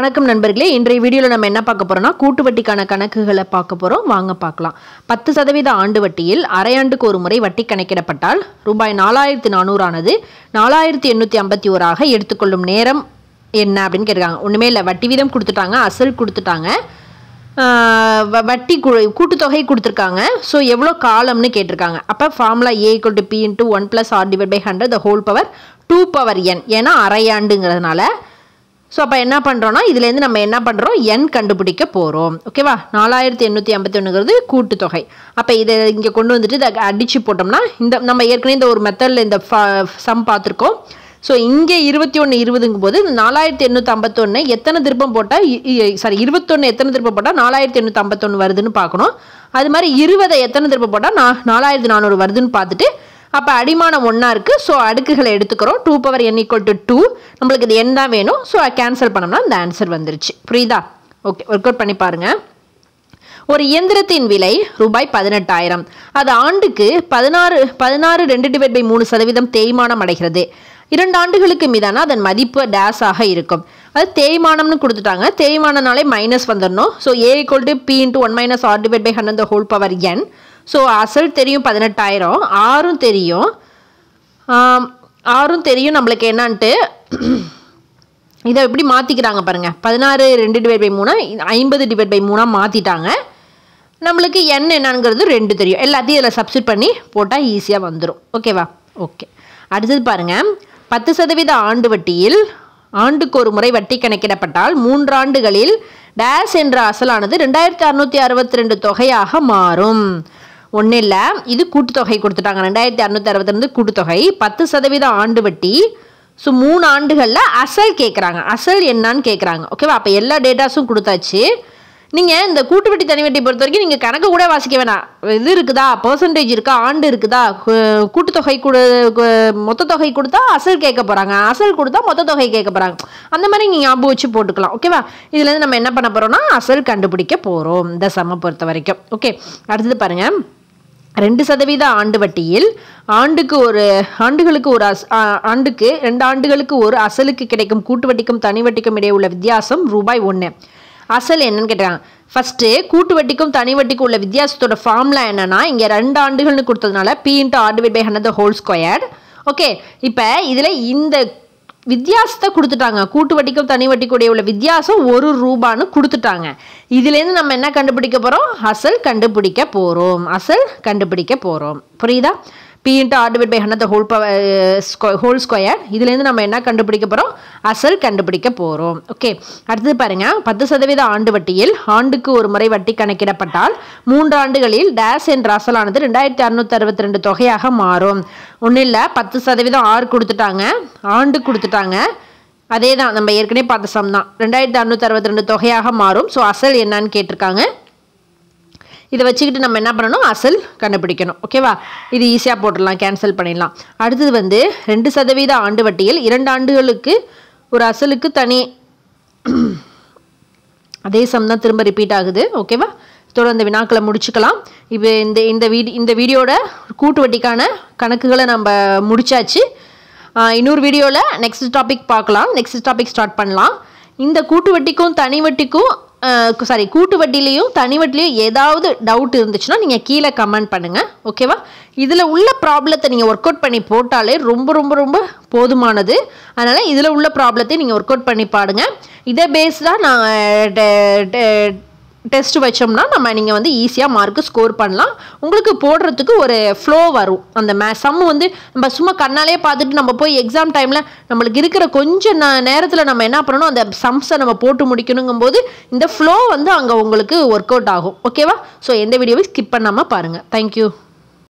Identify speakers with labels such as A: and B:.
A: வணக்கம் நண்பர்களே இன்றைய வீடியோவில் நம்ம என்ன பார்க்க போகிறோம்னா கூட்டு வட்டிக்கான கணக்குகளை பார்க்க போகிறோம் வாங்க பார்க்கலாம் பத்து சதவீத ஆண்டு வட்டியில் அரையாண்டுக்கு ஒரு முறை வட்டி கணக்கிடப்பட்டால் ரூபாய் நாலாயிரத்தி நானூறானது நாலாயிரத்தி எண்ணூற்றி ஐம்பத்தி ஓராக எடுத்துக்கொள்ளும் நேரம் என்ன அப்படின்னு கேட்குறாங்க ஒன்றுமே இல்லை வட்டி வீதம் கொடுத்துட்டாங்க அசல் கொடுத்துட்டாங்க வட்டி கூட்டுத்தொகை கொடுத்துருக்காங்க ஸோ எவ்வளோ காலம்னு கேட்டிருக்காங்க அப்போ formula A equal to B into one plus R divide by hundred the whole power two power n ஏன்னா அரையாண்டுங்கிறதுனால ஸோ அப்போ என்ன பண்ணுறோன்னா இதுலேருந்து நம்ம என்ன பண்ணுறோம் எண் கண்டுபிடிக்க போகிறோம் ஓகேவா நாலாயிரத்தி எண்ணூற்றி ஐம்பத்தொன்னுங்கிறது கூட்டுத்தொகை அப்போ இதை இங்கே கொண்டு வந்துட்டு இதை அடித்து போட்டோம்னா இந்த நம்ம ஏற்கனவே இந்த ஒரு மெத்தடில் இந்த சம் பார்த்துருக்கோம் ஸோ இங்கே இருபத்தி ஒன்று இருபதுங்கும் போது இந்த நாலாயிரத்தி எண்ணூற்றி ஐம்பத்தொன்று எத்தனை திருப்பம் போட்டால் சாரி இருபத்தொன்று எத்தனை திருப்பம் போட்டால் நாலாயிரத்தி எண்ணூற்றி ஐம்பத்தொன்று வருதுன்னு பார்க்கணும் அது மாதிரி இருபதை எத்தனை திருப்பம் போட்டால் நான் நாலாயிரத்தி நானூறு வருதுன்னு பார்த்துட்டு அப்போ அடிமானம் ஒன்றா இருக்குது ஸோ அடுக்குகளை எடுத்துக்கிறோம் two power n equal to two நம்மளுக்கு இது என் தான் வேணும் ஸோ அதை கேன்சல் பண்ணோம்னா இந்த ஆன்சர் வந்துருச்சு புரியுதா ஓகே ஒர்க் அவுட் பண்ணி பாருங்கள் ஒரு இயந்திரத்தின் விலை ரூபாய் பதினெட்டாயிரம் அது ஆண்டுக்கு பதினாறு பதினாறு ரெண்டு டிவைட் பை மூணு சதவீதம் தேய்மானம் அடைகிறது இரண்டு ஆண்டுகளுக்கு மீதான அதன் மதிப்பு ஆக இருக்கும் அது தேய்மானம்னு கொடுத்துட்டாங்க தேய்மானனாலே மைனஸ் வந்துடணும் so A equal to B into one minus R divide by hundred whole power n so அசல் தெரியும் பதினெட்டாயிரம் ஆறும் தெரியும் ஆறும் தெரியும் நம்மளுக்கு என்னான்ட்டு இதை எப்படி மாற்றிக்கிறாங்க பாருங்கள் பதினாறு ரெண்டு டிவைட் பை மூணு ஐம்பது டிவைட் பை மூணாக மாற்றிட்டாங்க நம்மளுக்கு என் என்னங்கிறது ரெண்டு தெரியும் எல்லாத்தையும் இதில் சப்ஸ்டிட் பண்ணி போட்டால் ஈஸியாக வந்துடும் ஓகேவா ஓகே அடுத்தது பாருங்கள் பத்து சதவீத ஆண்டு வட்டியில் ஆண்டுக்கு ஒரு முறை வட்டி கணக்கிடப்பட்டால் மூன்றாண்டுகளில் டேஸ் என்ற அசலானது ரெண்டாயிரத்தி அறுநூற்றி அறுபத்தி ரெண்டு தொகையாக மாறும் ஒன்றும் இல்லை இது கூட்டுத்தொகை கொடுத்துட்டாங்க ரெண்டாயிரத்தி அறநூத்தி அறுபத்திலிருந்து கூட்டுத்தொகை பத்து சதவீதம் ஆண்டு வட்டி ஸோ மூணு ஆண்டுகளில் அசல் கேட்குறாங்க அசல் என்னான்னு கேட்குறாங்க ஓகேவா அப்போ எல்லா டேட்டாஸும் கொடுத்தாச்சு நீங்கள் இந்த கூட்டு வட்டி தனி வட்டி பொறுத்த வரைக்கும் நீங்கள் கணக்கு கூட வாசிக்க வேணாம் இது இருக்குதா பர்சன்டேஜ் இருக்கா ஆண்டு இருக்குதா கூட்டுத்தொகை கொடு மொத்த தொகை கொடுத்தா அசல் கேட்க போகிறாங்க அசல் கொடுத்தா மொத்த தொகை கேட்க போகிறாங்க அந்த மாதிரி நீங்கள் ஞாபகம் வச்சு போட்டுக்கலாம் ஓகேவா இதுலேருந்து நம்ம என்ன பண்ண போகிறோம்னா அசல் கண்டுபிடிக்க போகிறோம் இந்த சம பொறுத்த வரைக்கும் ஓகே அடுத்தது பாருங்கள் ரெண்டு சதவீத ஆண்டு வட்டியில் ஆண்டுக்கு ஒரு ஆண்டுகளுக்கு ஒரு அஸ் ஆண்டுக்கு ரெண்டு ஆண்டுகளுக்கு ஒரு அசலுக்கு கிடைக்கும் கூட்டு வட்டிக்கும் தனி வட்டிக்கும் இடையே உள்ள வித்தியாசம் ரூபாய் ஒன்று அசல் என்னன்னு கேட்டாங்க ஃபஸ்ட்டு கூட்டு வட்டிக்கும் தனி வட்டிக்கும் உள்ள வித்தியாசத்தோட ஃபார்ம்லாம் என்னென்னா இங்கே ரெண்டு ஆண்டுகள்னு கொடுத்ததுனால B into R divide by hundred whole square okay இப்போ இதில் இந்த வித்தியாசத்தை கொடுத்துட்டாங்க கூட்டு வட்டிக்கும் தனி கூட உள்ள வித்தியாசம் ஒரு ரூபான்னு கொடுத்துட்டாங்க இதுலேருந்து நம்ம என்ன கண்டுபிடிக்க போகிறோம் அசல் கண்டுபிடிக்க போகிறோம் அசல் கண்டுபிடிக்க போகிறோம் புரியுதா B into R divide by hundred whole power square whole square இதுலேருந்து நம்ம என்ன கண்டுபிடிக்க போகிறோம் அசல் கண்டுபிடிக்க போகிறோம் ஓகே அடுத்தது பாருங்கள் பத்து சதவீத ஆண்டு வட்டியில் ஆண்டுக்கு ஒரு முறை வட்டி கணக்கிடப்பட்டால் மூன்று ஆண்டுகளில் டேஸ் என்ற அசலானது ரெண்டாயிரத்தி அறுநூத்தி அறுபத்தி ரெண்டு தொகையாக மாறும் ஒன்றும் இல்லை பத்து சதவீதம் ஆறு கொடுத்துட்டாங்க ஆண்டு கொடுத்துட்டாங்க அதே தான் நம்ம ஏற்கனவே பார்த்த சம் தான் ரெண்டாயிரத்தி அறுநூத்தி அறுபத்தி ரெண்டு தொகையாக மாறும் ஸோ அசல் என்னன்னு கேட்டிருக்காங்க இதை வச்சுக்கிட்டு நம்ம என்ன பண்ணணும் அசல் கண்டுபிடிக்கணும் ஓகேவா இது ஈஸியாக போட்டுடலாம் கேன்சல் பண்ணிடலாம் அடுத்தது வந்து ரெண்டு சதவீத ஆண்டு வட்டியில் இரண்டு ஆண்டுகளுக்கு ஒரு அசலுக்கு தனி அதே சம் தான் திரும்ப ரிப்பீட் ஆகுது ஓகேவா தொடர்ந்து வினாக்களை முடிச்சுக்கலாம் இப்போ இந்த இந்த வீடி இந்த வீடியோட கூட்டு வட்டிக்கான கணக்குகளை நம்ம முடிச்சாச்சு இன்னொரு வீடியோவில் நெக்ஸ்ட் டாபிக் பார்க்கலாம் நெக்ஸ்ட் டாபிக் ஸ்டார்ட் பண்ணலாம் இந்த கூட்டு வட்டிக்கும் தனி வட்டிக்கும் சாரி கூட்டு வட்டிலையும் தனி வட்டிலையும் ஏதாவது டவுட் இருந்துச்சுன்னா நீங்கள் கீழே கமெண்ட் பண்ணுங்கள் ஓகேவா இதில் உள்ள ப்ராப்ளத்தை நீங்கள் ஒர்க் அவுட் பண்ணி போட்டாலே ரொம்ப ரொம்ப ரொம்ப போதுமானது அதனால் இதில் உள்ள ப்ராப்ளத்தை நீங்கள் ஒர்க் அவுட் பண்ணி பாடுங்க இதை பேஸ்டாக நான் டெஸ்ட் வச்சோம்னா நம்ம நீங்கள் வந்து ஈஸியாக மார்க்கு ஸ்கோர் பண்ணலாம் உங்களுக்கு போடுறதுக்கு ஒரு ஃப்ளோ வரும் அந்த மே சம் வந்து நம்ம சும்மா கண்ணாலே பார்த்துட்டு நம்ம போய் எக்ஸாம் டைமில் நம்மளுக்கு இருக்கிற கொஞ்சம் ந நேரத்தில் நம்ம என்ன பண்ணணும் அந்த சம்ஸை நம்ம போட்டு முடிக்கணுங்கும்போது இந்த ஃப்ளோ வந்து அங்கே உங்களுக்கு ஒர்க் அவுட் ஆகும் ஓகேவா ஸோ எந்த வீடியோவை ஸ்கிப் பண்ணாமல் பாருங்கள் தேங்க்யூ